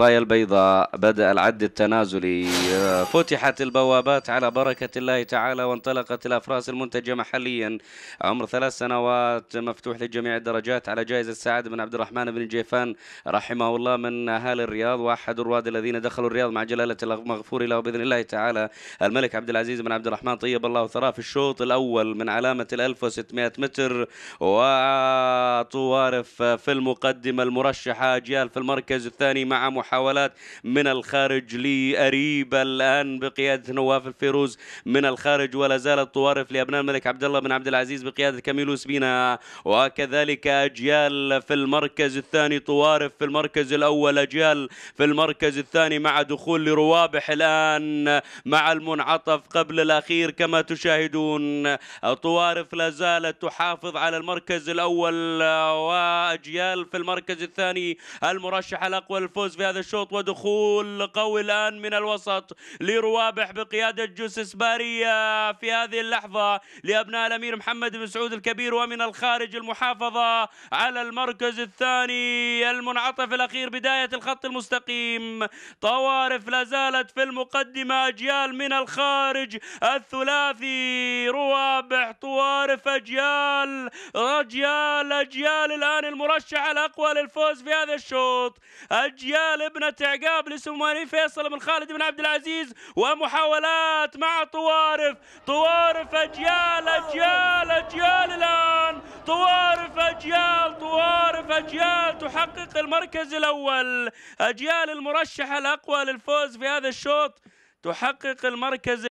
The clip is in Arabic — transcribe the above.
الراية البيضاء بدأ العد التنازلي فتحت البوابات على بركة الله تعالى وانطلقت الأفراس المنتجة محليا عمر ثلاث سنوات مفتوح لجميع الدرجات على جائزة سعد بن عبد الرحمن بن جيفان رحمه الله من أهالي الرياض وأحد الرواد الذين دخلوا الرياض مع جلالة المغفور له بإذن الله تعالى الملك عبد العزيز بن عبد الرحمن طيب الله ثراه في الشوط الأول من علامة ال 1600 متر وطوارف في المقدمة المرشحة أجيال في المركز الثاني مع محمد محاولات من الخارج لأريب الآن بقيادة نواف الفيروز من الخارج ولا زالت طوارف لأبناء الملك عبد الله بن عبد العزيز بقيادة كاميلوس بينا وكذلك أجيال في المركز الثاني طوارف في المركز الأول أجيال في المركز الثاني مع دخول لروابح الآن مع المنعطف قبل الأخير كما تشاهدون طوارف لا زالت تحافظ على المركز الأول وأجيال في المركز الثاني المرشح الأقوى للفوز في هذا الشوط ودخول قوي الآن من الوسط لروابح بقيادة جوس بارية في هذه اللحظة لأبناء الأمير محمد بن سعود الكبير ومن الخارج المحافظة على المركز الثاني المنعطف الأخير بداية الخط المستقيم طوارف لا زالت في المقدمة أجيال من الخارج الثلاثي روابح طوارف أجيال أجيال أجيال الآن المرشح الأقوى للفوز في هذا الشوط أجيال فيصل ابنة عقاب لسمواني فيصل بن خالد بن عبد العزيز ومحاولات مع طوارف طوارف أجيال أجيال أجيال الآن طوارف أجيال طوارف أجيال تحقق المركز الأول أجيال المرشحة الأقوى للفوز في هذا الشوط تحقق المركز